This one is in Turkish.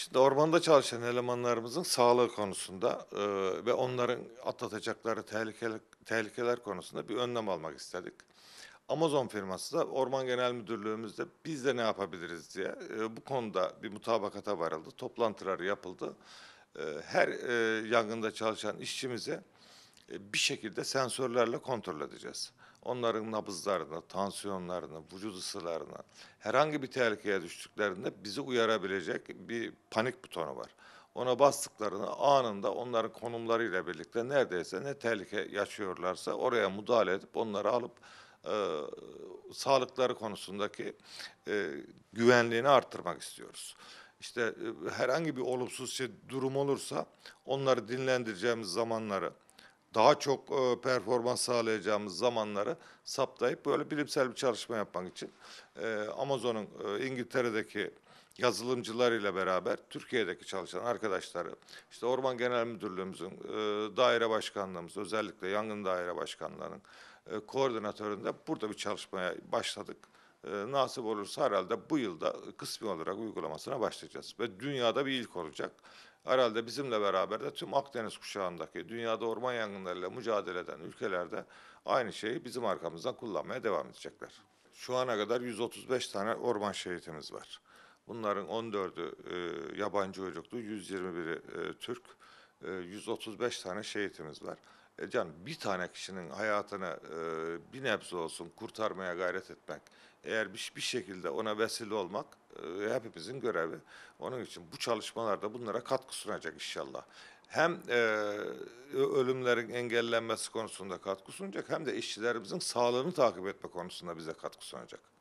Şimdi ormanda çalışan elemanlarımızın sağlığı konusunda e, ve onların atlatacakları tehlikeler, tehlikeler konusunda bir önlem almak istedik. Amazon firması da Orman Genel Müdürlüğümüzde biz de ne yapabiliriz diye e, bu konuda bir mutabakata varıldı. Toplantılar yapıldı. E, her e, yangında çalışan işçimizi e, bir şekilde sensörlerle kontrol edeceğiz onların nabızlarını, tansiyonlarını, vücut ısılarını herhangi bir tehlikeye düştüklerinde bizi uyarabilecek bir panik butonu var. Ona bastıklarını anında onların konumlarıyla birlikte neredeyse ne tehlike yaşıyorlarsa oraya müdahale edip onları alıp e, sağlıkları konusundaki e, güvenliğini arttırmak istiyoruz. İşte e, herhangi bir olumsuz şey, durum olursa onları dinlendireceğimiz zamanları daha çok e, performans sağlayacağımız zamanları saptayıp böyle bilimsel bir çalışma yapmak için e, Amazon'un e, İngiltere'deki yazılımcılarıyla beraber Türkiye'deki çalışan arkadaşları, işte Orman Genel Müdürlüğümüzün, e, daire başkanlığımız, özellikle yangın daire başkanlarının e, koordinatöründe burada bir çalışmaya başladık. E, nasip olursa herhalde bu yılda kısmi olarak uygulamasına başlayacağız ve dünyada bir ilk olacak herhalde bizimle beraber de tüm Akdeniz kuşağındaki dünyada orman yangınlarıyla mücadele eden ülkelerde aynı şeyi bizim arkamızdan kullanmaya devam edecekler. Şu ana kadar 135 tane orman şehitimiz var. Bunların 14'ü e, yabancı uyruklu, 121'i e, Türk, e, 135 tane şehitimiz var. E, can bir tane kişinin hayatını e, bir nebze olsun kurtarmaya gayret etmek, eğer bir, bir şekilde ona vesile olmak e, hepimizin görevi. Onun için bu çalışmalarda bunlara katkı sunacak inşallah. Hem e, ölümlerin engellenmesi konusunda katkı sunacak hem de işçilerimizin sağlığını takip etme konusunda bize katkı sunacak.